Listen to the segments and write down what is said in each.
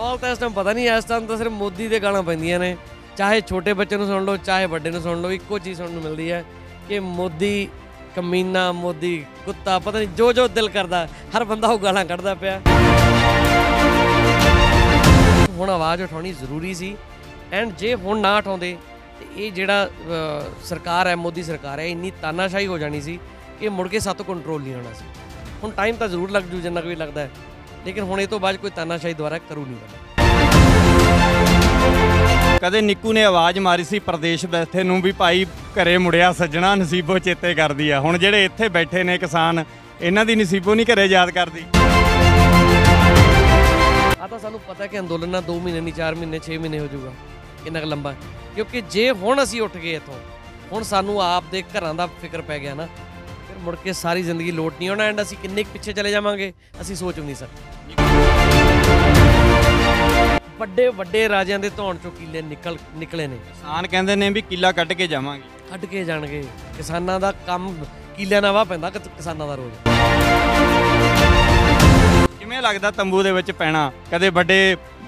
ਮਾਹੌਲ ਤਾਂ ਇਸ ਟਾਈਮ ਪਤਾ ਨਹੀਂ ਇਸ ਟਾਈਮ ਤਾਂ ਸਿਰਫ ਮੋਦੀ ਦੇ ਗਾਣਾ ਪੈਂਦੀਆਂ ਨੇ ਚਾਹੇ ਛੋਟੇ ਬੱਚੇ ਨੂੰ ਸੁਣ ਲਓ ਚਾਹੇ ਵੱਡੇ ਨੂੰ ਸੁਣ ਲਓ ਇੱਕੋ ਚੀਜ਼ ਸੁਣਨ ਨੂੰ ਮਿਲਦੀ ਹੈ ਕਿ ਮੋਦੀ ਕਮੀਨਾ ਮੋਦੀ ਕੁੱਤਾ ਪਤਾ ਨਹੀਂ ਜੋ ਜੋ ਦਿਲ ਕਰਦਾ ਹਰ ਬੰਦਾ ਉਹ ਗਾਲਾਂ ਕੱਢਦਾ ਪਿਆ ਹੁਣ ਆਵਾਜ਼ ਉਠਾਉਣੀ ਜ਼ਰੂਰੀ ਸੀ ਐਂਡ ਜੇ ਹੁਣ ਨਾ ਉਠਾਉਂਦੇ ਤੇ ਇਹ ਜਿਹੜਾ ਸਰਕਾਰ ਹੈ ਮੋਦੀ ਸਰਕਾਰ ਹੈ ਇੰਨੀ ਤਾਨਾਸ਼ਾਹੀ ਹੋ ਜਾਣੀ ਸੀ ਕਿ ਮੁੜ ਕੇ ਸੱਤ ਕੰਟਰੋਲ ਨਹੀਂ ਹੋਣਾ ਸੀ ਹੁਣ ਟਾਈਮ ਤਾਂ ਜ਼ਰੂਰ ਲੱਗ ਜੂ ਜਿੰਨਾ ਕੁ ਵੀ ਲੱਗਦਾ ਹੈ ਲੇਕਿਨ ਹੁਣ ਇਹ ਤੋਂ ਬਾਅਦ ਕੋਈ ਤਾਨਾਸ਼ਾਹੀ ਦੁਆਰਾ ਕਰੂ ਨਹੀਂ ਬਣਾ ਕਦੇ ਨਿੱਕੂ ਨੇ ਆਵਾਜ਼ ਮਾਰੀ ਸੀ ਪ੍ਰਦੇਸ਼ ਬੈਠੇ ਨੂੰ ਵੀ ਭਾਈ ਘਰੇ ਮੁੜਿਆ ਸੱਜਣਾ ਨਸੀਬੋ ਚੇਤੇ ਕਰਦੀ ਆ ਹੁਣ ਜਿਹੜੇ ਇੱਥੇ ਬੈਠੇ ਨੇ ਕਿਸਾਨ ਇਹਨਾਂ ਦੀ ਨਸੀਬੋ ਨਹੀਂ ਘਰੇ ਯਾਦ ਕਰਦੀ ਆ ਤਾਂ ਸਾਨੂੰ ਪਤਾ ਕਿ ਅੰਦੋਲਨ ਨਾਲ 2 ਮਹੀਨੇ ਨਹੀਂ 4 ਮਹੀਨੇ 6 ਮਹੀਨੇ ਹੋ ਜਾਊਗਾ ਕਿੰਨਾ ਲੰਬਾ ਕਿਉਂਕਿ ਜੇ ਹੁਣ ਅਸੀਂ ਉੱਠ ਗਏ ਇਥੋਂ ਹੁਣ ਸਾਨੂੰ ਆਪ ਦੇ ਘਰਾਂ ਦਾ ਫਿਕਰ ਪੈ ਗਿਆ ਨਾ ਮੁੜ ਕੇ ਸਾਰੀ ਜ਼ਿੰਦਗੀ ਲੋਟ ਨਹੀਂ ਆਉਣਾ ਐਂਡ ਅਸੀਂ ਕਿੰਨੇ ਪਿੱਛੇ ਚਲੇ ਜਾਵਾਂਗੇ ਅਸੀਂ ਸੋਚ ਨਹੀਂ ਸਕਦੇ ਵੱਡੇ ਵੱਡੇ ਰਾਜਿਆਂ ਦੇ ਧੌਣ ਚੋਂ ਕਿਲੇ ਨਿਕਲ ਨਿਕਲੇ ਨੇ ਕਿਸਾਨ ਕਹਿੰਦੇ ਨੇ ਵੀ ਕਿਲਾ ਕੱਢ ਕੇ ਜਾਵਾਂਗੇ ਕੱਢ ਕੇ ਜਾਣਗੇ ਕਿਸਾਨਾਂ ਦਾ ਕੰਮ ਕਿਲਿਆਂ ਨਾਲ ਵਾ ਪੈਂਦਾ ਕਿਸਾਨਾਂ ਦਾ ਰੋਜ਼ ਕਿਵੇਂ ਲੱਗਦਾ ਤੰਬੂ ਦੇ ਵਿੱਚ ਪੈਣਾ ਕਦੇ ਵੱਡੇ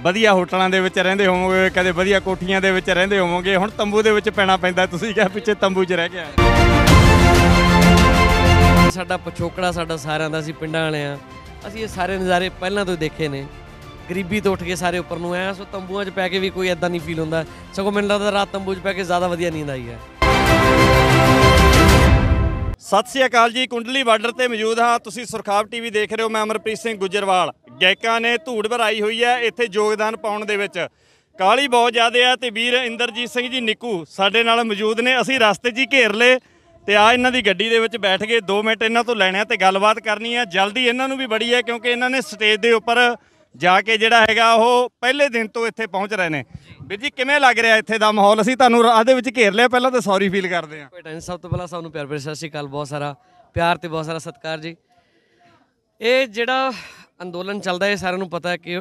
ਵਧੀਆ ਹੋਟਲਾਂ ਦੇ ਵਿੱਚ ਰਹਿੰਦੇ ਹੋਵੋਗੇ ਕਦੇ ਵਧੀਆ ਕੋਠੀਆਂ ਦੇ ਵਿੱਚ ਰਹਿੰਦੇ ਹੋਵੋਗੇ ਹੁਣ ਤੰਬੂ ਦੇ ਵਿੱਚ ਪੈਣਾ ਪੈਂਦਾ ਤੁਸੀਂ ਕਿਹਾ ਪਿੱਛੇ ਤੰਬੂ 'ਚ ਰਹਿ ਗਿਆ ਸਾਡਾ ਪਛੋਕੜਾ ਸਾਡਾ ਸਾਰਿਆਂ ਦਾ ਸੀ ਪਿੰਡਾਂ ਵਾਲੇ ਆ ਅਸੀਂ ਇਹ ਸਾਰੇ ਨਜ਼ਾਰੇ ਪਹਿਲਾਂ ਤੋਂ ਦੇਖੇ ਨੇ ਗਰੀਬੀ ਤੋਂ ਉੱਠ ਕੇ ਸਾਰੇ ਉੱਪਰ ਨੂੰ ਆਇਆ ਸੋ ਤੰਬੂਆਂ 'ਚ ਪੈ ਕੇ ਵੀ ਕੋਈ ਐਦਾਂ ਨਹੀਂ ਫੀਲ ਹੁੰਦਾ ਸਗੋਂ ਮੈਨੂੰ ਲੱਗਦਾ ਰਾਤ ਤੰਬੂ 'ਚ ਪੈ ਕੇ ਜ਼ਿਆਦਾ ਵਧੀਆ ਨੀਂਦ ਆਈ ਹੈ ਸਤਿ ਸ੍ਰੀ ਅਕਾਲ ਜੀ ਕੁੰਡਲੀ ਬਾਰਡਰ ਤੇ ਮੌਜੂਦ ਹਾਂ ਤੁਸੀਂ ਸੁਰਖਾਬ ਟੀਵੀ ਦੇਖ ਰਹੇ ਹੋ ਮੈਂ ਅਮਰਪ੍ਰੀਤ ਸਿੰਘ ਗੁੱਜਰਵਾਲ ਗਾਇਕਾਂ ਨੇ ਧੂੜ ਭਰਾਈ ਹੋਈ ਹੈ ਇੱਥੇ ਯੋਗਦਾਨ ਪਾਉਣ ਦੇ ਵਿੱਚ ਕਾਲੀ ਬਹੁਤ ਜ਼ਿਆਦਾ ਹੈ ਤੇ ਵੀਰ ਇੰਦਰਜੀਤ ਸਿੰਘ ਜੀ ਨਿੱਕੂ ਸਾਡੇ ਨਾਲ ਮੌਜੂਦ ਨੇ ਅਸੀਂ ਰਸਤੇ 'ਚ ਹੀ ਘੇਰ ਲਏ ਤੇ ਆ ਇਹਨਾਂ ਦੀ ਗੱਡੀ ਦੇ ਵਿੱਚ ਬੈਠ ਕੇ 2 ਮਿੰਟ ਇਹਨਾਂ ਤੋਂ ਲੈਣਾ ਤੇ ਗੱਲਬਾਤ ਕਰਨੀ ਹੈ ਜਲਦੀ ਇਹਨਾਂ ਨੂੰ ਵੀ ਬੜੀ ਹੈ ਕਿਉਂਕਿ ਇਹਨਾਂ ਨੇ ਸਟੇਜ ਦੇ ਉੱਪਰ ਜਾ ਕੇ ਜਿਹੜਾ ਹੈਗਾ ਉਹ ਪਹਿਲੇ ਦਿਨ ਤੋਂ ਇੱਥੇ ਪਹੁੰਚ ਰਹੇ ਨੇ ਵੀਰ ਜੀ ਕਿਵੇਂ ਲੱਗ ਰਿਹਾ ਇੱਥੇ ਦਾ ਮਾਹੌਲ ਅਸੀਂ ਤੁਹਾਨੂੰ ਰਾਹ ਦੇ ਵਿੱਚ ਘੇਰ ਲਿਆ ਪਹਿਲਾਂ ਤਾਂ ਸੌਰੀ ਫੀਲ ਕਰਦੇ ਆ ਕੋਈ ਟੈਨਸ਼ਨ ਸਭ ਤੋਂ ਪਹਿਲਾਂ ਸਾਨੂੰ ਪਿਆਰ ਭਰੀ ਸਤਿ ਸ਼੍ਰੀ ਅਕਾਲ ਬਹੁਤ ਸਾਰਾ ਪਿਆਰ ਤੇ ਬਹੁਤ ਸਾਰਾ ਸਤਿਕਾਰ ਜੀ ਇਹ ਜਿਹੜਾ ਅੰਦੋਲਨ ਚੱਲਦਾ ਹੈ ਸਾਰਿਆਂ ਨੂੰ ਪਤਾ ਹੈ ਕਿ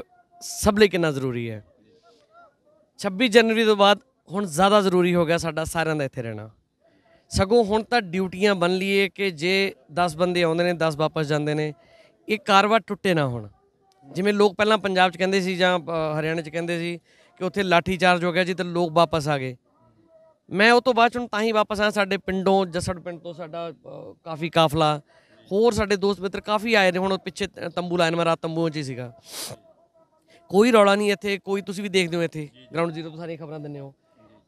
ਸਭ ਲਈ ਕਿੰਨਾ ਜ਼ਰੂਰੀ ਹੈ 26 ਜਨਵਰੀ ਤੋਂ ਬਾਅਦ ਹੁਣ ਜ਼ਿਆਦਾ ਜ਼ਰੂਰੀ ਹੋ ਗਿਆ ਸਾਡਾ ਸਾਰਿਆਂ ਦਾ ਇੱਥੇ ਰਹਿਣਾ ਸਗੋਂ ਹੁਣ ਤਾਂ ਡਿਊਟੀਆਂ ਬਣ ਲਈਏ ਕਿ ਜੇ 10 ਬੰਦੇ ਆਉਂਦੇ ਨੇ 10 ਵਾਪਸ ਜਾਂਦੇ ਨੇ ਇਹ ਕਾਰਵਾ ਟੁੱਟੇ ਨਾ ਹੁਣ ਜਿਵੇਂ ਲੋਕ ਪਹਿਲਾਂ ਪੰਜਾਬ 'ਚ ਕਹਿੰਦੇ ਸੀ ਜਾਂ ਹਰਿਆਣਾ 'ਚ ਕਹਿੰਦੇ ਸੀ ਕਿ ਉੱਥੇ ਲਾਠੀ ਚਾਰਜ ਹੋ ਗਿਆ ਜੀ ਤੇ ਲੋਕ ਵਾਪਸ ਆ ਗਏ ਮੈਂ ਉਹ ਤੋਂ ਬਾਅਦ ਹੁਣ ਤਾਂ ਹੀ ਵਾਪਸ ਆਇਆ ਸਾਡੇ ਪਿੰਡੋਂ ਜਸੜ ਪਿੰਡ ਤੋਂ ਸਾਡਾ ਕਾਫੀ ਕਾਫਲਾ ਹੋਰ ਸਾਡੇ ਦੋਸਤ ਮਿੱਤਰ ਕਾਫੀ ਆਏ ਨੇ ਹੁਣ ਪਿੱਛੇ ਤੰਬੂ ਲਾਇਨ ਮੈਂ ਰਾਤ ਤੰਬੂਆਂ 'ਚ ਸੀਗਾ ਕੋਈ ਰੌਲਾ ਨਹੀਂ ਇੱਥੇ ਕੋਈ ਤੁਸੀਂ ਵੀ ਦੇਖਦੇ ਹੋ ਇੱਥੇ ਗਰਾਊਂਡ ਜ਼ੀਰੋ ਤੋਂ ਸਾਰੀਆਂ ਖਬਰਾਂ ਦਿੰਦੇ ਹੋ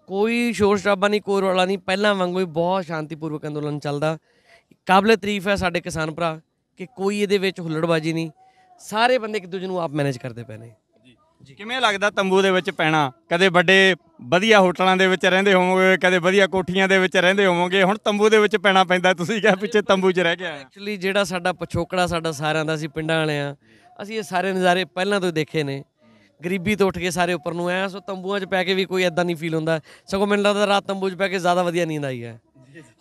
ਕੋਈ ਸ਼ੋਰ ਸ਼ਰਾਬਾ ਨਹੀਂ ਕੋਈ ਰੌਲਾ ਨਹੀਂ ਪਹਿਲਾਂ ਵਾਂਗੂ ਹੀ ਬਹੁਤ ਸ਼ਾਂਤੀਪੂਰਵਕ ਅੰਦੋਲਨ ਚੱਲਦਾ ਕਾਬਲੇ ਤਾਰੀਫ ਹੈ ਸਾਡੇ ਕਿਸਾਨ ਭਰਾ ਕਿ ਕੋਈ ਇਹਦੇ ਵਿੱਚ ਹੁੱਲੜਬਾਜੀ ਨਹੀਂ ਸਾਰੇ ਬੰਦੇ ਇੱਕ ਦੂਜੇ ਨੂੰ ਆਪ ਮੈਨੇਜ ਕਰਦੇ ਪਏ ਨੇ ਕਿਵੇਂ ਲੱਗਦਾ ਤੰਬੂ ਦੇ ਵਿੱਚ ਪੈਣਾ ਕਦੇ ਵੱਡੇ ਵਧੀਆ ਹੋਟਲਾਂ ਦੇ ਵਿੱਚ ਰਹਿੰਦੇ ਹੋਵੋਗੇ ਕਦੇ ਵਧੀਆ ਕੋਠੀਆਂ ਦੇ ਵਿੱਚ ਰਹਿੰਦੇ ਹੋਵੋਗੇ ਹੁਣ ਤੰਬੂ ਦੇ ਵਿੱਚ ਪੈਣਾ ਪੈਂਦਾ ਤੁਸੀਂ ਕਿਹਾ ਪਿੱਛੇ ਤੰਬੂ 'ਚ ਰਹਿ ਗਿਆ ਐਕਚੁਅਲੀ ਜਿਹੜਾ ਸਾਡਾ ਪਛੋਕੜਾ ਸਾਡਾ ਸਾਰਿਆਂ ਦਾ ਸੀ ਪਿੰਡਾਂ ਵਾਲਿਆਂ ਅਸੀਂ ਇਹ ਸਾਰੇ ਨਜ਼ਾਰੇ ਪਹਿਲਾਂ ਤੋਂ ਦੇਖੇ ਨੇ ਗਰੀਬੀ ਤੋਂ ਉੱਠ ਕੇ ਸਾਰੇ ਉੱਪਰ ਨੂੰ ਆਇਆ ਸੋ ਤੰਬੂਆਂ 'ਚ ਪੈ ਕੇ ਵੀ ਕੋਈ ਐਦਾਂ ਨਹੀਂ ਫੀਲ ਹੁੰਦਾ ਸਗੋਂ ਮੈਨੂੰ ਲੱਗਦਾ ਰਾਤ ਤੰਬੂ 'ਚ ਪੈ ਕੇ ਜ਼ਿਆਦਾ ਵਧੀਆ ਨੀਂਦ ਆਈ ਹੈ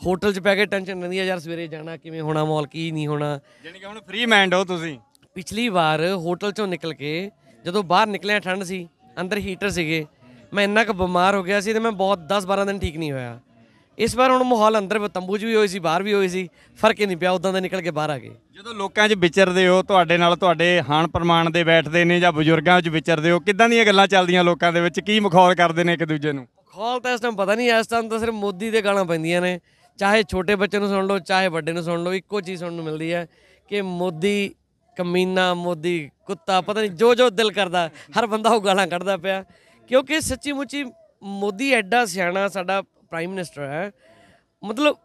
ਹੋਟਲ 'ਚ ਪੈ ਕੇ ਟੈਨਸ਼ਨ ਰਹਿੰਦੀ ਹੈ ਯਾਰ ਸਵੇਰੇ ਜਾਣਾ ਕਿਵੇਂ ਹੋਣਾ ਮਾਲ ਕੀ ਨਹੀਂ ਹੋਣਾ ਜਾਨੀ ਕਿ ਹੁਣ ਫ੍ਰੀ ਮਾਈਂਡ ਹੋ ਤੁਸੀਂ ਪਿਛਲੀ ਵਾਰ ਹੋਟਲ 'ਚੋਂ ਨਿਕਲ ਕੇ ਜਦੋਂ ਬਾਹਰ ਨਿਕਲਿਆ ਠੰਡ ਸੀ ਅੰਦਰ ਹੀਟਰ ਸੀਗੇ ਮੈਂ ਇੰਨਾ ਕੁ ਬਿਮਾਰ ਹੋ ਗਿਆ ਸੀ ਤੇ ਮੈਂ ਬਹੁਤ 10 12 ਦਿਨ ਠੀਕ ਨਹੀਂ ਹੋਇਆ ਇਸ ਵਾਰ ਹੁਣ ਮਾਹੌਲ ਅੰਦਰ ਤੰਬੂ 'ਚ ਵੀ ਹੋਈ ਸੀ ਬਾਹਰ ਵੀ ਹੋਈ ਸੀ ਫਰਕ ਹੀ ਨਹੀਂ ਪਿਆ ਉਦਾਂ ਦਾ ਨਿਕਲ ਕੇ ਬਾਹਰ ਆ ਗਏ ਜਦੋਂ ਲੋਕਾਂ 'ਚ ਵਿਚਰਦੇ ਹੋ ਤੁਹਾਡੇ ਨਾਲ ਤੁਹਾਡੇ ਹਾਨ ਪ੍ਰਮਾਣ ਦੇ ਬੈਠਦੇ ਨੇ ਜਾਂ ਬਜ਼ੁਰਗਾਂ 'ਚ ਵਿਚਰਦੇ ਹੋ ਕਿੱਦਾਂ ਦੀਆਂ ਗੱਲਾਂ ਚੱਲਦੀਆਂ ਲੋਕਾਂ ਦੇ ਵਿੱਚ ਕੀ ਮਖੌਲ ਕਰਦੇ ਨੇ ਇੱਕ ਦੂਜੇ ਨੂੰ ਮਖੌਲ ਤਾਂ ਇਸ ਟਾਈਮ ਪਤਾ ਨਹੀਂ ਇਸ ਟਾਈਮ ਤਾਂ ਸਿਰਫ ਮੋਦੀ ਦੇ ਗਾਲਾਂ ਪੈਂਦੀਆਂ ਨੇ ਚਾਹੇ ਛੋਟੇ ਬੱਚੇ ਨੂੰ ਸੁਣ ਲਓ ਚਾਹੇ ਵੱਡੇ ਨੂੰ ਸੁਣ ਲਓ ਇੱਕੋ ਚੀਜ਼ ਸੁਣਨ ਨੂੰ ਮਿਲਦੀ ਹੈ ਕਿ ਮੋਦੀ ਕਮੀਨਾ ਮੋਦੀ ਕੁੱਤਾ ਪਤਾ ਨਹੀਂ ਜੋ ਜੋ ਦਿਲ ਕਰਦਾ ਹਰ ਬੰਦਾ ਉਹ ਗਾਲਾਂ ਕੱਢਦਾ ਪਿਆ ਕਿਉਂਕਿ ਸੱਚੀ ਮੁੱਚੀ ਮੋਦੀ ਐਡਾ ਸਿਆਣਾ ਸਾਡਾ ਪ੍ਰਾਈਮ ਮਿਨਿਸਟਰ ਹੈ ਮਤਲਬ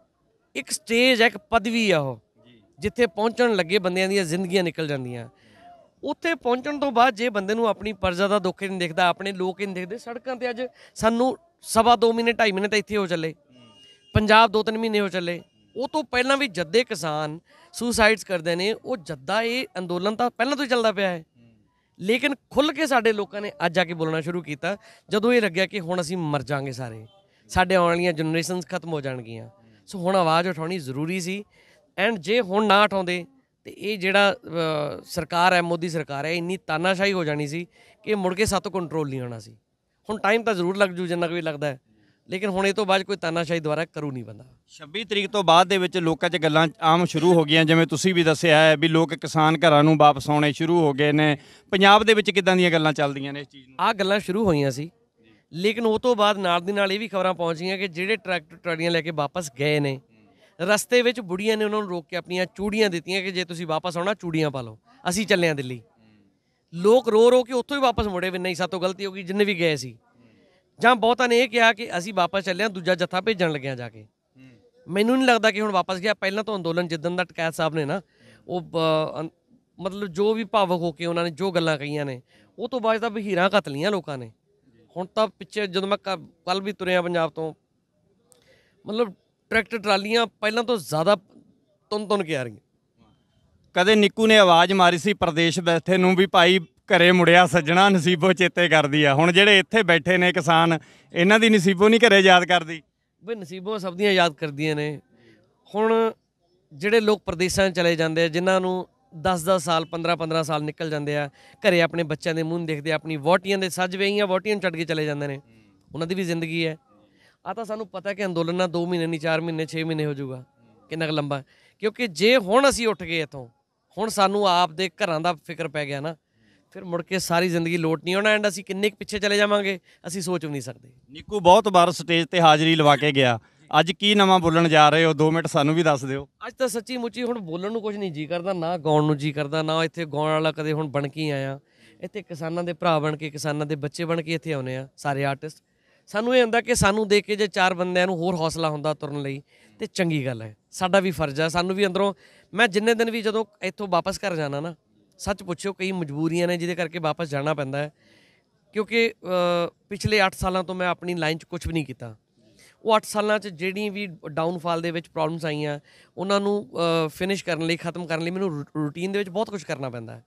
ਇੱਕ ਸਟੇਜ ਹੈ ਇੱਕ ਪਦਵੀ ਆ ਉਹ ਜਿੱਥੇ ਪਹੁੰਚਣ ਲੱਗੇ ਬੰਦਿਆਂ ਦੀਆਂ ਜ਼ਿੰਦਗੀਆਂ ਨਿਕਲ ਜਾਂਦੀਆਂ ਉੱਥੇ ਪਹੁੰਚਣ ਤੋਂ ਬਾਅਦ ਜੇ ਬੰਦੇ ਨੂੰ ਆਪਣੀ ਪਰਜਾ ਦਾ ਦੁੱਖ ਨਹੀਂ ਦਿਖਦਾ ਆਪਣੇ ਲੋਕ ਨਹੀਂ ਦਿਖਦੇ ਸੜਕਾਂ ਤੇ ਅੱਜ ਸਾਨੂੰ ਸਵਾ 2 ਮਹੀਨੇ 2.5 ਮਹੀਨੇ ਤਾਂ ਇੱਥੇ ਹੋ ਚੱਲੇ ਪੰਜਾਬ 2-3 ਮਹੀਨੇ ਹੋ ਚੱਲੇ ਉਹ ਤੋਂ ਪਹਿਲਾਂ ਵੀ ਜੱਦੇ ਕਿਸਾਨ ਸੁਸਾਈਡਸ ਕਰਦੇ ਨੇ ਉਹ ਜੱਦਾ ਇਹ ਅੰਦੋਲਨ ਤਾਂ ਪਹਿਲਾਂ ਤੋਂ ਹੀ ਚੱਲਦਾ ਪਿਆ ਹੈ ਲੇਕਿਨ ਖੁੱਲ ਕੇ ਸਾਡੇ ਲੋਕਾਂ ਨੇ ਅੱਜ ਆ ਕੇ ਬੋਲਣਾ ਸ਼ੁਰੂ ਕੀਤਾ ਜਦੋਂ ਇਹ ਲੱਗਿਆ ਕਿ ਹੁਣ ਅਸੀਂ ਮਰ ਜਾਾਂਗੇ ਸਾਰੇ ਸਾਡੇ ਆਉਣ ਵਾਲੀਆਂ ਜਨਰੇਸ਼ਨਸ ਖਤਮ ਹੋ ਜਾਣਗੀਆਂ ਸੋ ਹੁਣ ਆਵਾਜ਼ ਉਠਾਉਣੀ ਜ਼ਰੂਰੀ ਸੀ ਐਂਡ ਜੇ ਹੁਣ ਨਾ ਉਠਾਉਂਦੇ ਤੇ ਇਹ ਜਿਹੜਾ ਸਰਕਾਰ ਹੈ ਮੋਦੀ ਸਰਕਾਰ ਹੈ ਇੰਨੀ ਤਾਨਾਸ਼ਾਹੀ ਹੋ ਜਾਣੀ ਸੀ ਕਿ ਮੁੜ ਕੇ ਸਾਤੋਂ ਕੰਟਰੋਲ ਨਹੀਂ ਆਉਣਾ ਸੀ ਹੁਣ ਟਾਈਮ ਤਾਂ ਜ਼ਰੂਰ ਲੱਗ ਜੂ ਜਿੰਨਾ ਕੋਈ ਲੱਗਦਾ ਲੇਕਿਨ ਹੁਣ ਇਹ ਤੋਂ ਬਾਅਦ ਕੋਈ ਤਾਨਾਸ਼ਾਹੀ ਦੁਆਰਾ ਕਰੂ ਨਹੀਂ ਬੰਦਾ 26 ਤਰੀਕ ਤੋਂ ਬਾਅਦ ਦੇ ਵਿੱਚ ਲੋਕਾਂ 'ਚ ਗੱਲਾਂ ਆਮ ਸ਼ੁਰੂ ਹੋ ਗਈਆਂ ਜਿਵੇਂ ਤੁਸੀਂ ਵੀ ਦੱਸਿਆ ਹੈ ਵੀ ਲੋਕ ਕਿਸਾਨ ਘਰਾਂ ਨੂੰ ਵਾਪਸ ਆਉਣੇ ਸ਼ੁਰੂ ਹੋ ਗਏ ਨੇ ਪੰਜਾਬ ਦੇ ਵਿੱਚ ਕਿਦਾਂ ਦੀਆਂ ਗੱਲਾਂ ਚੱਲਦੀਆਂ ਨੇ ਇਸ ਚੀਜ਼ ਨੂੰ ਆਹ ਗੱਲਾਂ ਸ਼ੁਰੂ ਹੋਈਆਂ ਸੀ ਲੇਕਿਨ ਉਹ ਤੋਂ ਬਾਅਦ ਨਾਲ ਦੀ ਨਾਲ ਇਹ ਵੀ ਖਬਰਾਂ ਪਹੁੰਚੀਆਂ ਕਿ ਜਿਹੜੇ ਟਰੈਕਟਰ ਟਰਾਲੀਆਂ ਲੈ ਕੇ ਵਾਪਸ ਗਏ ਨੇ ਰਸਤੇ ਵਿੱਚ ਬੁੜੀਆਂ ਨੇ ਉਹਨਾਂ ਨੂੰ ਰੋਕ ਕੇ ਆਪਣੀਆਂ ਚੂੜੀਆਂ ਦਿੱਤੀਆਂ ਕਿ ਜੇ ਤੁਸੀਂ ਵਾਪਸ ਆਉਣਾ ਚੂੜੀਆਂ ਪਾ ਲਓ ਅਸੀਂ ਚੱਲੇ ਆ ਦਿੱਲੀ ਲੋਕ ਰੋ ਰੋ ਕੇ ਉੱਥੋਂ ਹੀ ਵਾਪਸ ਮੁੜੇ ਵੀ ਨਹੀਂ ਸਾਤੋਂ ਗਲਤੀ ਹੋ ਗਈ ਜਿੰਨੇ ਵੀ ਗਏ ਸੀ ਜਾਂ ਬਹੁਤਾਂ ਨੇ ਇਹ ਕਿਹਾ ਕਿ ਅਸੀਂ ਵਾਪਸ ਚੱਲੇ ਆ ਦੂਜਾ ਜੱਥਾ ਭੇਜਣ ਲੱਗਿਆ ਜਾ ਕੇ ਮੈਨੂੰ ਨਹੀਂ ਲੱਗਦਾ ਕਿ ਹੁਣ ਵਾਪਸ ਗਿਆ ਪਹਿਲਾਂ ਤੋਂ ਅੰਦੋਲਨ ਜਿੱਦਨ ਦਾ ਟਕੈਤ ਸਾਹਿਬ ਨੇ ਨਾ ਉਹ ਮਤਲਬ ਜੋ ਵੀ ਭਾਵਕ ਹੋ ਕੇ ਉਹਨਾਂ ਨੇ ਜੋ ਗੱਲਾਂ ਕਹੀਆਂ ਨੇ ਉਹ ਤੋਂ ਬਾਅਦ ਤਾਂ ਬਹੀਰਾ ਕੱਤ ਲੀਆਂ ਲੋਕਾਂ ਨੇ ਹੁਣ ਤਾਂ ਪਿੱਛੇ ਜਦੋਂ ਮੈਂ ਕੱਲ ਵੀ ਤੁਰਿਆ ਪੰਜਾਬ ਤੋਂ ਮਤਲਬ ਟਰੈਕਟਰ ਟਰਾਲੀਆਂ ਪਹਿਲਾਂ ਤੋਂ ਜ਼ਿਆਦਾ ਤੁੰਨ ਤੁੰਨ ਕੇ ਆ ਰਹੀਆਂ ਕਦੇ ਨਿੱਕੂ ਨੇ ਆਵਾਜ਼ ਮਾਰੀ ਸੀ ਪ੍ਰਦੇਸ਼ ਬੈਠੇ ਨੂੰ ਵੀ ਭਾਈ ਘਰੇ ਮੁੜਿਆ ਸੱਜਣਾ ਨਸੀਬੋ ਚੇਤੇ ਕਰਦੀ ਆ ਹੁਣ ਜਿਹੜੇ ਇੱਥੇ ਬੈਠੇ ਨੇ ਕਿਸਾਨ ਇਹਨਾਂ ਦੀ ਨਸੀਬੋ ਨਹੀਂ ਘਰੇ ਯਾਦ ਕਰਦੀ ਵੀ ਨਸੀਬੋ ਸਭ ਦੀਆਂ ਯਾਦ ਕਰਦੀਆਂ ਨੇ ਹੁਣ ਜਿਹੜੇ ਲੋਕ ਪ੍ਰਦੇਸ਼ਾਂ ਚਲੇ ਜਾਂਦੇ ਆ ਜਿਨ੍ਹਾਂ ਨੂੰ 10-10 ਸਾਲ 15-15 ਸਾਲ ਨਿਕਲ ਜਾਂਦੇ ਆ ਘਰੇ ਆਪਣੇ ਬੱਚਿਆਂ ਦੇ ਮੂੰਹ ਦੇਖਦੇ ਆਪਣੀ ਵੋਟੀਆਂ ਦੇ ਸੱਜ ਵਈਆਂ ਵੋਟੀਆਂ ਚੜ ਕੇ ਚਲੇ ਜਾਂਦੇ ਨੇ ਉਹਨਾਂ ਦੀ ਵੀ ਜ਼ਿੰਦਗੀ ਹੈ ਆ ਤਾਂ ਸਾਨੂੰ ਪਤਾ ਕਿ ਅੰਦੋਲਨ ਨਾ 2 ਮਹੀਨੇ ਨਹੀਂ 4 ਮਹੀਨੇ 6 ਮਹੀਨੇ ਹੋ ਜਾਊਗਾ ਕਿੰਨਾ ਲੰਬਾ ਕਿਉਂਕਿ ਜੇ ਹੁਣ ਅਸੀਂ ਉੱਠ ਗਏ ਇਥੋਂ ਹੁਣ ਸਾਨੂੰ ਆਪ ਦੇ ਘਰਾਂ ਦਾ ਫਿਕਰ ਪੈ ਗਿਆ ਨਾ ਫਿਰ ਮੁੜ ਕੇ ਸਾਰੀ ਜ਼ਿੰਦਗੀ ਲੋਟ ਨਹੀਂ ਆਉਣਾ ਐਂਡ ਅਸੀਂ ਕਿੰਨੇ ਪਿੱਛੇ ਚਲੇ ਜਾਵਾਂਗੇ ਅਸੀਂ ਸੋਚ ਵੀ ਨਹੀਂ ਸਕਦੇ ਨਿੱਕੂ ਬਹੁਤ ਵਾਰ ਸਟੇਜ ਤੇ ਹਾਜ਼ਰੀ ਲਵਾ ਕੇ ਗਿਆ ਅੱਜ ਕੀ ਨਵਾਂ ਬੋਲਣ ਜਾ ਰਹੇ ਹੋ 2 ਮਿੰਟ ਸਾਨੂੰ ਵੀ ਦੱਸ ਦਿਓ ਅੱਜ ਤਾਂ ਸੱਚੀ ਮੁੱਚੀ ਹੁਣ ਬੋਲਣ ਨੂੰ ਕੁਝ ਨਹੀਂ ਜੀ ਕਰਦਾ ਨਾ ਗਾਉਣ ਨੂੰ ਜੀ ਕਰਦਾ ਨਾ ਇੱਥੇ ਗਾਉਣ ਵਾਲਾ ਕਦੇ ਹੁਣ ਬਣ ਕੇ ਆਇਆ ਇੱਥੇ ਕਿਸਾਨਾਂ ਦੇ ਭਰਾ ਬਣ ਕੇ ਕਿਸਾਨਾਂ ਦੇ ਬੱਚੇ ਬਣ ਕੇ ਇੱਥੇ ਆਉਨੇ ਆ ਸਾਰੇ ਆਰਟਿਸਟ ਸਾਨੂੰ ਇਹ ਹੁੰਦਾ ਕਿ ਸਾਨੂੰ ਦੇਖ ਕੇ ਜੇ ਚਾਰ ਬੰਦਿਆਂ ਨੂੰ ਹੋਰ ਹੌਸਲਾ ਹੁੰਦਾ ਤੁਰਨ ਲਈ ਤੇ ਚੰਗੀ ਗੱਲ ਹੈ ਸਾਡਾ ਵੀ ਫਰਜ਼ ਹੈ ਸਾਨੂੰ ਵੀ ਅੰਦਰੋਂ ਮੈਂ ਜਿੰਨੇ ਦਿਨ ਵੀ ਜਦੋਂ ਇੱਥੋਂ ਵਾਪਸ ਘਰ ਜਾਣਾ ਨਾ ਸੱਚ ਪੁੱਛਿਓ ਕਈ ਮਜਬੂਰੀਆਂ ਨੇ ਜਿਹਦੇ ਕਰਕੇ ਵਾਪਸ ਜਾਣਾ ਪੈਂਦਾ ਹੈ ਕਿਉਂਕਿ ਪਿਛਲੇ 8 ਸਾਲਾਂ ਤੋਂ ਮੈਂ ਆਪਣੀ ਲਾਈਨ 'ਚ ਕੁਝ ਵੀ ਨਹੀਂ ਕੀਤਾ ਉਹ 8 ਸਾਲਾਂ 'ਚ ਜਿਹੜੀ ਵੀ ਡਾਊਨਫਾਲ ਦੇ ਵਿੱਚ ਪ੍ਰੋਬਲਮਸ ਆਈਆਂ ਉਹਨਾਂ ਨੂੰ ਫਿਨਿਸ਼ ਕਰਨ ਲਈ ਖਤਮ ਕਰਨ ਲਈ ਮੈਨੂੰ ਰੂਟੀਨ ਦੇ ਵਿੱਚ ਬਹੁਤ ਕੁਝ ਕਰਨਾ ਪੈਂਦਾ ਹੈ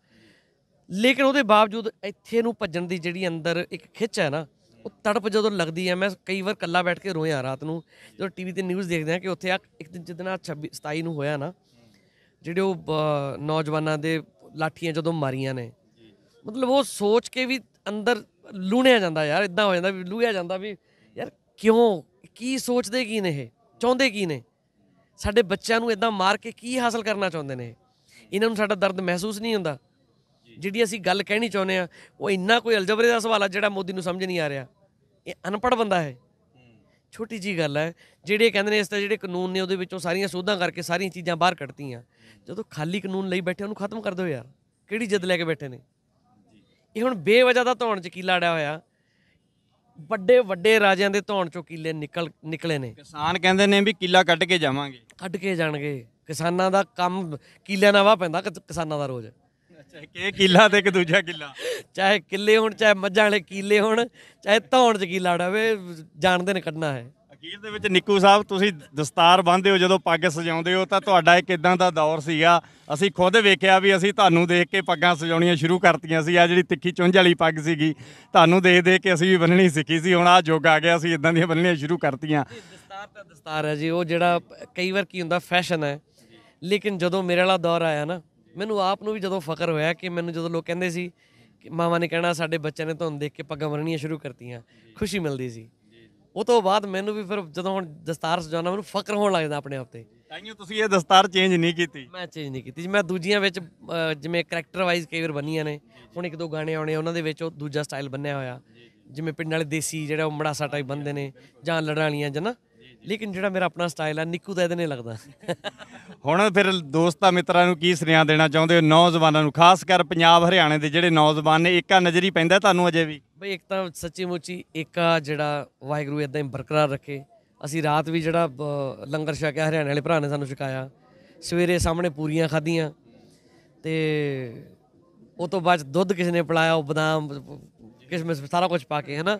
ਲੇਕਿਨ ਉਹਦੇ ਬਾਵਜੂਦ ਇੱਥੇ ਨੂੰ ਭੱਜਣ ਦੀ ਜਿਹੜੀ ਅੰਦਰ ਇੱਕ ਖਿੱਚ ਹੈ ਨਾ ਉਹ ਤੜਪ ਜਦੋਂ ਲੱਗਦੀ ਹੈ ਮੈਂ ਕਈ ਵਾਰ ਕੱਲਾ ਬੈਠ ਕੇ ਰੋਇਆ ਰਾਤ ਨੂੰ ਜਦੋਂ ਟੀਵੀ ਤੇ ਨਿਊਜ਼ ਦੇਖਦੇ ਆ ਕਿ ਉੱਥੇ ਇੱਕ ਦਿਨ ਜਿੱਦਣਾ 26 27 ਨੂੰ ਹੋਇਆ ਨਾ ਜਿਹੜੇ ਉਹ ਨੌਜਵਾਨਾਂ ਦੇ ਲਾਠੀਆਂ ਜਦੋਂ ਮਾਰੀਆਂ ਨੇ ਮਤਲਬ ਉਹ ਸੋਚ ਕੇ ਵੀ ਅੰਦਰ ਲੂਣਿਆ ਜਾਂਦਾ ਯਾਰ ਇਦਾਂ ਹੋ ਜਾਂਦਾ ਵੀ ਲੂਹਿਆ ਜਾਂਦਾ ਵੀ ਯਾਰ ਕਿਉਂ ਕੀ ਸੋਚਦੇ ਕੀ ਨੇ ਇਹ ਚਾਹੁੰਦੇ ਕੀ ਨੇ ਸਾਡੇ ਬੱਚਿਆਂ ਨੂੰ ਇਦਾਂ ਮਾਰ ਕੇ ਕੀ ਹਾਸਲ ਕਰਨਾ ਚਾਹੁੰਦੇ ਨੇ ਇਹਨਾਂ ਨੂੰ ਸਾਡਾ ਦਰਦ ਮਹਿਸੂਸ ਨਹੀਂ ਹੁੰਦਾ ਜਿਹੜੀ ਅਸੀਂ ਗੱਲ ਕਹਿਣੀ ਚਾਹੁੰਦੇ ਆ ਉਹ ਇੰਨਾ ਕੋਈ ਅਲਜਬਰੇ ਦਾ ਸਵਾਲ ਆ ਜਿਹੜਾ ਮੋਦੀ ਨੂੰ ਸਮਝ ਨਹੀਂ ਆ ਰਿਹਾ ਇਹ ਅਨਪੜ੍ਹ ਬੰਦਾ ਹੈ ਛੋਟੀ ਜੀ ਗੱਲ ਹੈ ਜਿਹੜੇ ਕਹਿੰਦੇ ਨੇ ਇਸ ਤਰ੍ਹਾਂ ਜਿਹੜੇ ਕਾਨੂੰਨ ਨੇ ਉਹਦੇ ਵਿੱਚੋਂ ਸਾਰੀਆਂ ਸੋਧਾਂ ਕਰਕੇ ਸਾਰੀਆਂ ਚੀਜ਼ਾਂ ਬਾਹਰ ਕੱਢਤੀਆਂ ਜਦੋਂ ਖਾਲੀ ਕਾਨੂੰਨ ਲਈ ਬੈਠੇ ਉਹਨੂੰ ਖਤਮ ਕਰ ਦਿਓ ਯਾਰ ਕਿਹੜੀ ਜਦ ਲੈ ਕੇ ਬੈਠੇ ਨੇ ਇਹ ਹੁਣ ਬੇਵਜਾ ਦਾ ਧੌਣ ਚ ਕੀ ਲਾੜਿਆ ਹੋਇਆ ਵੱਡੇ ਵੱਡੇ ਰਾਜਿਆਂ ਦੇ ਧੌਣ ਚੋਂ ਕਿਲੇ ਨਿਕਲ ਨਿਕਲੇ ਨੇ ਕਿਸਾਨ ਕਹਿੰਦੇ ਨੇ ਵੀ ਕਿਲਾ ਕੱਢ ਕੇ ਜਾਵਾਂਗੇ ਕੱਢ ਕੇ ਜਾਣਗੇ ਕਿਸਾਨਾਂ ਦਾ ਕੰਮ ਕਿਲਿਆਂ ਨਾਲ ਵਾ ਪੈਂਦਾ ਕਿਸਾਨਾਂ ਦਾ ਰੋਜ਼ ਅੱਛਾ ਕਿ ਕਿੱਲਾ ਤੇ ਇੱਕ ਦੂਜਾ ਕਿਲਾ ਚਾਹੇ ਕਿੱਲੇ ਹੋਣ ਚਾਹੇ ਮੱਝਾਂ ਵਾਲੇ ਕਿਲੇ ਹੋਣ ਚਾਹੇ ਧੌਣ ਚ ਕਿੱਲਾ ਡਵੇ ਜਾਣਦੇ ਨੇ ਕੱਢਣਾ ਹੈ ਅਖੀਰ ਦੇ ਵਿੱਚ ਨਿੱਕੂ ਸਾਹਿਬ ਤੁਸੀਂ ਦਸਤਾਰ ਬੰਨਦੇ ਹੋ ਜਦੋਂ ਪੱਗ ਸਜਾਉਂਦੇ ਹੋ ਤਾਂ ਤੁਹਾਡਾ ਇੱਕ ਇਦਾਂ ਦਾ ਦੌਰ ਸੀਗਾ ਅਸੀਂ ਖੁਦ ਵੇਖਿਆ ਵੀ ਅਸੀਂ ਤੁਹਾਨੂੰ ਦੇਖ ਕੇ ਪੱਗਾਂ ਸਜਾਉਣੀਆਂ ਸ਼ੁਰੂ ਕਰਤੀਆਂ ਸੀ ਆ ਜਿਹੜੀ ਤਿੱਖੀ ਚੁੰਝ ਵਾਲੀ ਪੱਗ ਸੀਗੀ ਤੁਹਾਨੂੰ ਦੇਖ ਦੇਖ ਕੇ ਅਸੀਂ ਵੀ ਬੰਨਣੀ ਸਿੱਖੀ ਸੀ ਹੁਣ ਆ ਜੋਗ ਆ ਗਿਆ ਅਸੀਂ ਇਦਾਂ ਦੀਆਂ ਬੰਨਣੀਆਂ ਸ਼ੁਰੂ ਕਰਤੀਆਂ ਦਸਤਾਰ ਤਾਂ ਦਸਤਾਰ ਹੈ ਜੀ ਉਹ ਜਿਹੜਾ ਕਈ ਵਾਰ ਕੀ ਹੁੰਦਾ ਫੈਸ਼ਨ ਹੈ ਲੇਕਿਨ ਜਦੋਂ ਮੇਰੇ ਵਾਲਾ ਦੌਰ ਆਇਆ ਨਾ ਮੈਨੂੰ ਆਪ ਨੂੰ ਵੀ ਜਦੋਂ ਫਕਰ ਹੋਇਆ ਕਿ ਮੈਨੂੰ ਜਦੋਂ ਲੋਕ ਕਹਿੰਦੇ ਸੀ ਕਿ ਮਾਵਾਂ ਨੇ ਕਹਿਣਾ ਸਾਡੇ ਬੱਚਿਆਂ ਨੇ ਤੁਹਾਨੂੰ ਦੇਖ ਕੇ ਪੱਗਾਂ ਬੰਨਣੀਆਂ ਸ਼ੁਰੂ ਕਰਤੀਆਂ ਖੁਸ਼ੀ ਮਿਲਦੀ ਸੀ ਉਹ ਤੋਂ ਬਾਅਦ ਮੈਨੂੰ ਵੀ ਫਿਰ ਜਦੋਂ ਹੁਣ ਦਸਤਾਰ ਸਜਾਉਣਾ ਮੈਨੂੰ ਫਕਰ ਹੋਣ ਲੱਗਦਾ ਆਪਣੇ ਆਪ ਤੇ ਤਾਈਓ ਤੁਸੀਂ ਇਹ ਦਸਤਾਰ ਚੇਂਜ ਨਹੀਂ ਕੀਤੀ ਮੈਂ ਚੇਂਜ ਨਹੀਂ ਕੀਤੀ ਮੈਂ ਦੂਜੀਆਂ ਵਿੱਚ ਜਿਵੇਂ ਕੈਰੈਕਟਰ ਵਾਈਜ਼ ਕਈ ਵਾਰ ਬਣੀਆਂ ਨੇ ਹੁਣ ਇੱਕ ਦੋ ਗਾਣੇ ਆਉਣੇ ਉਹਨਾਂ ਦੇ ਵਿੱਚ ਉਹ ਦੂਜਾ ਸਟਾਈਲ ਬੰਨਿਆ ਹੋਇਆ ਜਿਵੇਂ ਪਿੰਡ ਵਾਲੇ ਦੇਸੀ ਜਿਹੜਾ ਉਹ ਮੜਾਸਾ ਟਾਈਪ ਬੰਦੇ ਨੇ ਜਾਂ ਲੜਾਣੀਆਂ ਜਨਾ ਲੇਕਿਨ ਜਿਹੜਾ ਮੇਰਾ ਆਪਣਾ ਸਟਾਈਲ ਆ ਨਿੱਕੂ ਦਾ ਇਹਦੇ ਨੇ ਲੱਗਦਾ ਹੁਣ ਫਿਰ ਦੋਸਤਾਂ ਮਿੱਤਰਾਂ ਨੂੰ ਕੀ ਸੁਨੇਹਾ ਦੇਣਾ ਚਾਹੁੰਦੇ ਹੋ ਨੌਜਵਾਨਾਂ ਨੂੰ ਖਾਸ ਕਰ ਪੰਜਾਬ ਹਰਿਆਣੇ ਦੇ ਜਿਹੜੇ ਨੌਜਵਾਨ ਨੇ ਇੱਕਾ ਨਜ਼ਰੀ ਪੈਂਦਾ ਤੁਹਾਨੂੰ ਅਜੇ ਵੀ ਬਈ ਇੱਕ ਤਾਂ ਸੱਚੀ ਮੁੱਚੀ ਏਕਾ ਜਿਹੜਾ ਵਾਹਿਗੁਰੂ ਇਦਾਂ ਹੀ ਬਰਕਰਾਰ ਰੱਖੇ ਅਸੀਂ ਰਾਤ ਵੀ ਜਿਹੜਾ ਲੰਗਰ ਛਕਿਆ ਹਰਿਆਣੇ ਵਾਲੇ ਭਰਾ ਨੇ ਸਾਨੂੰ ਛਕਾਇਆ ਸਵੇਰੇ ਸਾਹਮਣੇ ਪੂਰੀਆਂ ਖਾਧੀਆਂ ਤੇ ਉਹ ਤੋਂ ਬਾਅਦ ਦੁੱਧ ਕਿਸ ਨੇ ਪਲਾਇਆ ਉਹ ਬਦਾਮ ਕਿਸਮਿਸ ਸਾਰਾ ਕੁਝ ਪਾ ਕੇ ਹੈਨਾ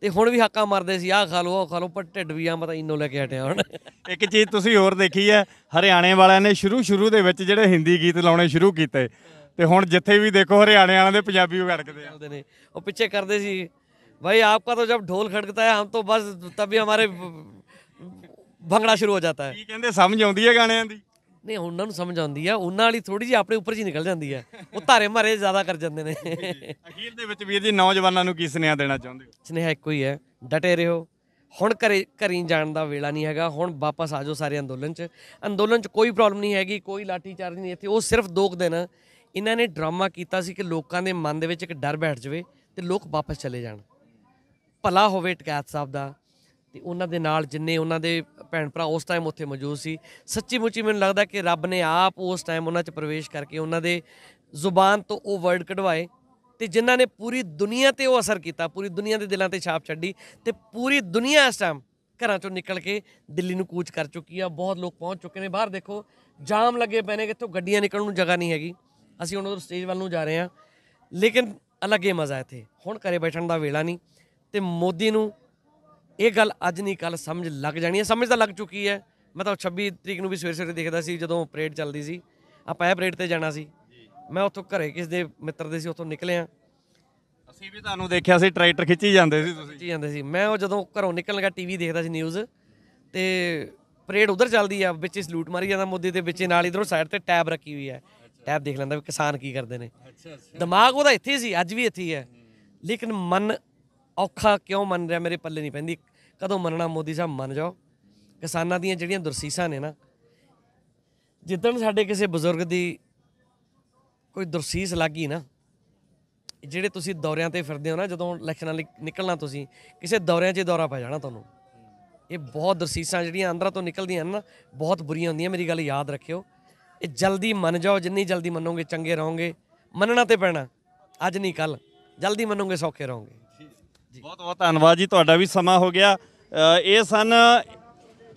ਤੇ ਹੁਣ ਵੀ ਹਾਕਾ ਮਾਰਦੇ ਸੀ ਆਹ ਖਾ ਲਓ ਉਹ ਖਾ ਲਓ ਪਰ ਢਿੱਡ ਵੀ ਆ ਮਤਾ ਇਨੋ ਲੈ ਕੇ ਹਟਿਆ ਹੁਣ ਇੱਕ ਚੀਜ਼ ਤੁਸੀਂ ਹੋਰ ਦੇਖੀ ਹੈ ਹਰਿਆਣੇ ਵਾਲਿਆਂ ਨੇ ਸ਼ੁਰੂ ਸ਼ੁਰੂ ਦੇ ਵਿੱਚ ਜਿਹੜੇ ਹਿੰਦੀ ਗੀਤ ਲਾਉਣੇ ਸ਼ੁਰੂ ਕੀਤੇ ਤੇ ਹੁਣ ਜਿੱਥੇ ਵੀ ਦੇਖੋ ਹਰਿਆਣੇ ਵਾਲਿਆਂ ਦੇ ਪੰਜਾਬੀ ਉਹ ਗੜਕਦੇ ਆਉਂਦੇ ਨੇ ਉਹ ਪਿੱਛੇ ਕਰਦੇ ਸੀ भाई ਤਾਂ ਜਦ ਢੋਲ ਖੜਕਦਾ ਹੈ ਹਮ हम ਬਸ बस तभी ਹਮਾਰੇ ਭੰਗੜਾ ਸ਼ੁਰੂ ਹੋ ਜਾਂਦਾ ਹੈ ਕੀ ਕਹਿੰਦੇ ਸਮਝ ਆਉਂਦੀ ਹੈ ਗਾਣਿਆਂ ਦੀ ਨਹੀਂ ਉਹਨਾਂ ਨੂੰ ਸਮਝ ਆਉਂਦੀ ਆ ਉਹਨਾਂ ਵਾਲੀ ਥੋੜੀ ਜੀ ਆਪਣੇ ਉੱਪਰ ਜੀ ਨਿਕਲ ਜਾਂਦੀ ਹੈ ਉਹ ਧਾਰੇ ਮਾਰੇ ਜ਼ਿਆਦਾ ਕਰ ਜਾਂਦੇ ਨੇ ਅਖੀਰ ਦੇ ਵਿੱਚ ਵੀਰ ਜੀ ਨੌਜਵਾਨਾਂ ਨੂੰ ਕੀ ਸੁਨੇਹਾ ਦੇਣਾ ਚਾਹੁੰਦੇ ਹੋ ਸੁਨੇਹਾ ਇੱਕੋ ਹੀ ਹੈ ਡਟੇ ਰਹੋ ਹੁਣ ਘਰੇ ਘਰੀ ਜਾਣ ਦਾ ਵੇਲਾ ਨਹੀਂ ਹੈਗਾ ਹੁਣ ਵਾਪਸ ਆਜੋ ਸਾਰੇ ਅੰਦੋਲਨ 'ਚ ਅੰਦੋਲਨ 'ਚ ਕੋਈ ਪ੍ਰੋਬਲਮ ਨਹੀਂ ਹੈਗੀ ਕੋਈ ਲਾਠੀ ਚਾਰਜ ਨਹੀਂ ਇੱਥੇ ਉਹ ਸਿਰਫ ਦੋ ਦਿਨ ਇਹਨਾਂ ਨੇ ਡਰਾਮਾ ਕੀਤਾ ਸੀ ਕਿ ਲੋਕਾਂ ਦੇ ਮਨ ਦੇ ਵਿੱਚ ਇੱਕ ਡਰ ਬੈਠ ਜਾਵੇ ਤੇ ਲੋਕ ਵਾਪਸ ਚਲੇ ਜਾਣ ਭਲਾ ਹੋਵੇ ਟਕੈਤ ਸਾਹਿਬ ਦਾ ਤੇ ਉਹਨਾਂ ਦੇ ਨਾਲ ਜਿੰਨੇ ਉਹਨਾਂ ਦੇ ਭੈਣ ਭਰਾ ਉਸ ਟਾਈਮ ਉੱਥੇ ਮੌਜੂਦ ਸੀ ਸੱਚੀ ਮੁੱਚੀ ਮੈਨੂੰ ਲੱਗਦਾ ਕਿ ਰੱਬ ਨੇ ਆਪ ਉਸ ਟਾਈਮ ਉਹਨਾਂ 'ਚ ਪ੍ਰਵੇਸ਼ ਕਰਕੇ ਉਹਨਾਂ ਦੇ ਜ਼ੁਬਾਨ ਤੋਂ ਉਹ ਵਰਡ ਕਢਵਾਏ ਤੇ ਜਿਨ੍ਹਾਂ ਨੇ ਪੂਰੀ ਦੁਨੀਆ ਤੇ ਉਹ ਅਸਰ ਕੀਤਾ ਪੂਰੀ ਦੁਨੀਆ ਦੇ ਦਿਲਾਂ ਤੇ ਛਾਪ ਛੱਡੀ ਤੇ ਪੂਰੀ ਦੁਨੀਆ ਇਸ ਟਾਈਮ ਘਰਾਂ ਚੋਂ ਨਿਕਲ ਕੇ ਦਿੱਲੀ ਨੂੰ ਕੂਚ ਕਰ ਚੁੱਕੀ ਆ ਬਹੁਤ ਲੋਕ ਪਹੁੰਚ ਚੁੱਕੇ ਨੇ ਬਾਹਰ ਦੇਖੋ ਜਾਮ ਲੱਗੇ ਪੈਨੇ ਕਿੱਥੋਂ ਗੱਡੀਆਂ ਨਿਕਲਣ ਨੂੰ ਜਗ੍ਹਾ ਨਹੀਂ ਹੈਗੀ ਅਸੀਂ ਹੁਣ ਉਧਰ ਸਟੇਜ ਵੱਲ ਨੂੰ ਜਾ ਰਹੇ ਹਾਂ ਲੇਕਿਨ ਅਲੱਗ ਹੀ ਮਜ਼ਾ ਇੱਥੇ ਹੁਣ ਘਰੇ ਬੈਠਣ ਦਾ ਵੇਲਾ ਨਹੀਂ ਤੇ ਮੋਦੀ ਨੂੰ ਇਹ ਗੱਲ ਅੱਜ ਨਹੀਂ ਕੱਲ ਸਮਝ ਲੱਗ ਜਾਣੀ ਹੈ ਸਮਝ ਤਾਂ ਲੱਗ ਚੁੱਕੀ ਹੈ ਮੈਂ ਤਾਂ 26 ਤਰੀਕ ਨੂੰ ਵੀ ਸਵੇਰ ਸਵੇਰੇ ਦੇਖਦਾ ਸੀ ਜਦੋਂ ਪਰੇਡ ਚੱਲਦੀ ਸੀ ਆਪਾਂ ਇਹ ਪਰੇਡ ਤੇ ਜਾਣਾ ਸੀ ਮੈਂ ਉੱਥੋਂ ਘਰੇ ਕਿਸ ਦੇ ਮਿੱਤਰ ਦੇ ਸੀ ਉੱਥੋਂ ਨਿਕਲੇ ਆ ਅਸੀਂ ਵੀ ਤੁਹਾਨੂੰ ਦੇਖਿਆ ਸੀ ਟਰੈਕਟਰ ਖਿੱਚੀ ਜਾਂਦੇ ਸੀ ਤੁਸੀਂ ਖਿੱਚੀ ਜਾਂਦੇ ਸੀ ਮੈਂ ਉਹ ਜਦੋਂ ਘਰੋਂ ਨਿਕਲਣ ਲੱਗਾ ਟੀਵੀ ਦੇਖਦਾ ਸੀ ਨਿਊਜ਼ ਤੇ ਪਰੇਡ ਉਧਰ ਚੱਲਦੀ ਆ ਵਿੱਚ ਇਸ ਲੂਟ ਮਾਰੀ ਜਾਂਦਾ ਮੋਦੀ ਦੇ ਵਿੱਚ ਨਾਲ ਇਧਰੋਂ ਸਾਈਡ ਤੇ ਟੈਬ ਰੱਖੀ ਹੋਈ ਹੈ ਟੈਪ ਦੇਖ ਲੈਂਦਾ ਵੀ ਕਿਸਾਨ ਕੀ ਕਰਦੇ ਨੇ ਦਿਮਾਗ ਉਹਦਾ ਇੱਥੇ ਸੀ ਅੱਜ ਵੀ ਇੱਥੇ ਹੈ ਲੇਕਿਨ ਮਨ ਔਖਾ ਕਿਉਂ ਮੰਨ ਰਿਹਾ ਮੇਰੇ ਪੱਲੇ ਨਹੀਂ ਪੈਂਦੀ ਕਦੋਂ ਮੰਨਣਾ ਮੋਦੀ ਸਾਹਿਬ ਮੰਨ ਜਾਓ ਕਿਸਾਨਾਂ ਦੀਆਂ ਜਿਹੜੀਆਂ ਦੁਰਸੀਸਾਂ ਨੇ ਨਾ ਜਿੱਦਣ ਸਾਡੇ ਕਿਸੇ ਬਜ਼ੁਰਗ ਦੀ ਕੋਈ ਦੁਰਸੀਸ ਲੱਗੀ ਨਾ ਜਿਹੜੇ ਤੁਸੀਂ ਦੌਰਿਆਂ ਤੇ ਫਿਰਦੇ ਹੋ ਨਾ ਜਦੋਂ ਇਲੈਕਸ਼ਨਾਂ ਲਈ ਨਿਕਲਣਾ ਤੁਸੀਂ ਕਿਸੇ ਦੌਰਿਆਂ 'ਚ ਦੌਰਾ ਪੈ ਜਾਣਾ ਤੁਹਾਨੂੰ ਇਹ ਬਹੁਤ ਦਰਸੀਸਾਂ ਜਿਹੜੀਆਂ ਅੰਦਰਾਂ ਤੋਂ ਨਿਕਲਦੀਆਂ ਹਨ ਨਾ ਬਹੁਤ ਬੁਰੀਆਂ ਹੁੰਦੀਆਂ ਮੇਰੀ ਗੱਲ ਯਾਦ ਰੱਖਿਓ ਇਹ ਜਲਦੀ ਮੰਨ ਜਾਓ ਜਿੰਨੀ ਜਲਦੀ ਮੰਨੋਗੇ ਚੰਗੇ ਰਹੋਗੇ ਮੰਨਣਾ ਤੇ ਪੈਣਾ ਅੱਜ ਨਹੀਂ ਕੱਲ ਜਲਦੀ ਮੰਨੋਗੇ ਸੌਖੇ ਰਹੋਗੇ ਬਹੁਤ ਬਹੁਤ ਧੰਨਵਾਦ ਜੀ ਤੁਹਾਡਾ ਵੀ ਸਮਾਂ ਹੋ ਗਿਆ ਇਹ ਸਨ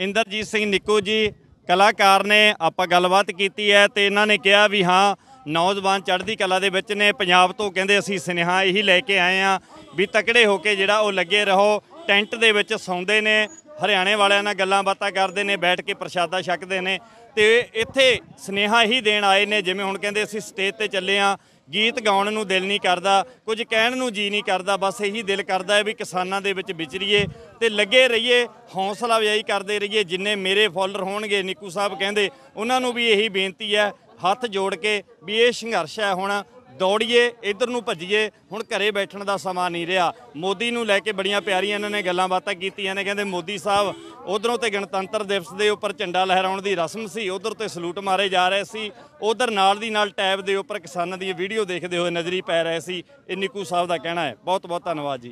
ਇੰਦਰਜੀਤ ਸਿੰਘ ਨਿੱਕੂ ਜੀ ਕਲਾਕਾਰ ਨੇ ਆਪਾਂ ਗੱਲਬਾਤ ਕੀਤੀ ਹੈ ਤੇ ਇਹਨਾਂ ਨੇ ਕਿਹਾ ਵੀ ਹਾਂ ਨੌਜਵਾਨ ਚੜ੍ਹਦੀ ਕਲਾ ਦੇ ਵਿੱਚ ਨੇ ਪੰਜਾਬ ਤੋਂ ਕਹਿੰਦੇ ਅਸੀਂ ਸਨੇਹਾ ਇਹੀ ਲੈ ਕੇ ਆਏ ਆ ਵੀ ਤਕੜੇ ਹੋ ਕੇ ਜਿਹੜਾ ਉਹ ਲੱਗੇ ਰਹੋ ਟੈਂਟ ਦੇ ਵਿੱਚ ਸੌਂਦੇ ਨੇ ਹਰਿਆਣੇ ਵਾਲਿਆਂ ਨਾਲ ਗੱਲਾਂ ਬਾਤਾਂ ਕਰਦੇ ਨੇ ਬੈਠ ਕੇ ਪ੍ਰਸ਼ਾਦਾ ਛਕਦੇ ਨੇ ਤੇ ਇੱਥੇ ਸਨੇਹਾ ਹੀ ਦੇਣ ਆਏ ਨੇ ਜਿਵੇਂ ਹੁਣ ਕਹਿੰਦੇ ਅਸੀਂ ਸਟੇਜ ਤੇ ਚੱਲੇ ਆ ਗੀਤ ਗਾਉਣ ਨੂੰ ਦਿਲ ਨਹੀਂ ਕਰਦਾ ਕੁਝ ਕਹਿਣ ਨੂੰ ਜੀ ਨਹੀਂ ਕਰਦਾ ਬਸ ਇਹੀ ਦਿਲ ਕਰਦਾ ਹੈ ਵੀ ਕਿਸਾਨਾਂ ਦੇ ਵਿੱਚ ਵਿਚਰੀਏ ਤੇ ਲੱਗੇ ਰਹੀਏ ਹੌਸਲਾ ਵਜਾਈ ਕਰਦੇ ਰਹੀਏ ਜਿੰਨੇ ਮੇਰੇ ਫਾਲੋਅਰ ਹੋਣਗੇ ਨਿੱਕੂ ਸਾਹਿਬ ਕਹਿੰਦੇ ਉਹਨਾਂ ਨੂੰ ਵੀ ਇਹੀ ਬੇਨਤੀ ਹੈ ਹੱਥ ਜੋੜ ਕੇ ਵੀ ਇਹ ਸੰਘਰਸ਼ ਹੈ ਹੁਣ ਦੌੜੀਏ ਇਧਰ ਨੂੰ ਭੱਜੀਏ ਹੁਣ ਘਰੇ ਬੈਠਣ ਦਾ ਸਮਾਂ ਨਹੀਂ ਰਿਹਾ ਮੋਦੀ ਨੂੰ ਲੈ ਕੇ ਬੜੀਆਂ ਪਿਆਰੀਆਂ ਇਹਨਾਂ ਨੇ ਗੱਲਾਂ ਬਾਤਾਂ ਕੀਤੀਆਂ ਨੇ ਕਹਿੰਦੇ ਮੋਦੀ ਸਾਹਿਬ ਉਧਰੋਂ ਤੇ ਗਣਤੰਤਰ ਦਿਵਸ ਦੇ ਉੱਪਰ ਝੰਡਾ ਲਹਿਰਾਉਣ ਦੀ ਰਸਮ ਸੀ ਉਧਰ ਤੇ ਸਲੂਟ ਮਾਰੇ ਜਾ ਰਹੇ ਸੀ ਉਧਰ ਨਾਲ ਦੀ ਨਾਲ ਟੈਬ ਦੇ ਉੱਪਰ ਕਿਸਾਨਾਂ ਦੀ ਵੀਡੀਓ ਦੇਖਦੇ ਹੋਏ ਨਜ਼ਰੀ ਪੈ ਰਹੇ ਸੀ ਇੰਨੀ ਨਿੱਕੂ ਸਾਹਿਬ ਦਾ ਕਹਿਣਾ ਹੈ ਬਹੁਤ ਬਹੁਤ ਧੰਨਵਾਦ ਜੀ